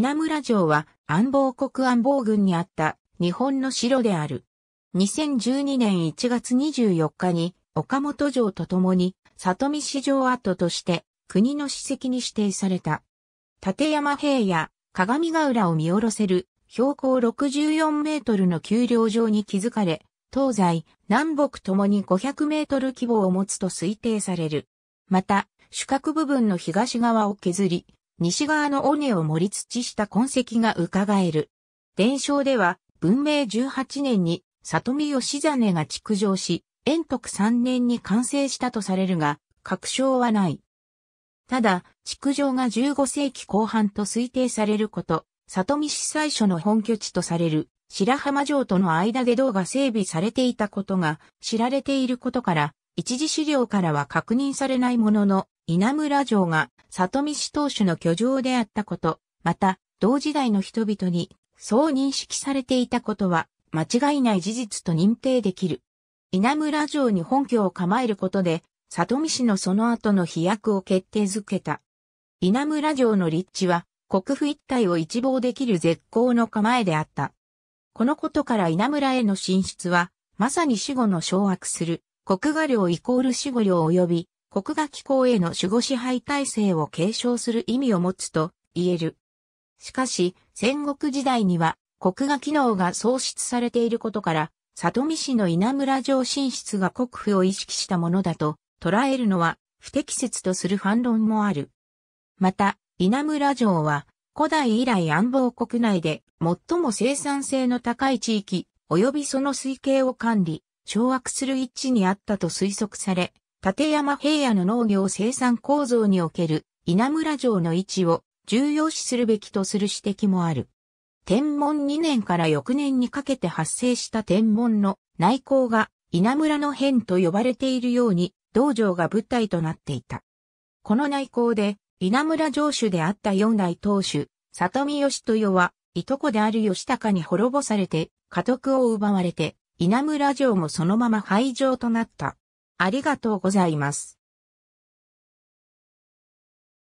稲村城は安房国安房軍にあった日本の城である。2012年1月24日に岡本城とともに里見市城跡として国の史跡に指定された。立山平野、鏡ヶ浦を見下ろせる標高64メートルの丘陵上に築かれ、東西、南北ともに500メートル規模を持つと推定される。また、主角部分の東側を削り、西側の尾根を盛り土した痕跡が伺える。伝承では、文明18年に里見義真が築城し、延徳3年に完成したとされるが、確証はない。ただ、築城が15世紀後半と推定されること、里見市最初の本拠地とされる白浜城との間で道が整備されていたことが知られていることから、一時資料からは確認されないものの、稲村城が里見氏当主の居城であったこと、また、同時代の人々に、そう認識されていたことは、間違いない事実と認定できる。稲村城に本拠を構えることで、里見氏のその後の飛躍を決定づけた。稲村城の立地は、国府一帯を一望できる絶好の構えであった。このことから稲村への進出は、まさに死後の掌握する、国画領イコール死後領及び国が機構への守護支配体制を継承する意味を持つと言える。しかし、戦国時代には国が機能が喪失されていることから、里見市の稲村城進出が国府を意識したものだと捉えるのは不適切とする反論もある。また、稲村城は古代以来安房国内で最も生産性の高い地域及びその推計を管理、掌握する位置にあったと推測され、立山平野の農業生産構造における稲村城の位置を重要視するべきとする指摘もある。天文2年から翌年にかけて発生した天文の内向が稲村の変と呼ばれているように道場が舞台となっていた。この内向で稲村城主であった四代当主、里見義豊は、いとこである義高に滅ぼされて、家督を奪われて、稲村城もそのまま廃城となった。ありがとうございます。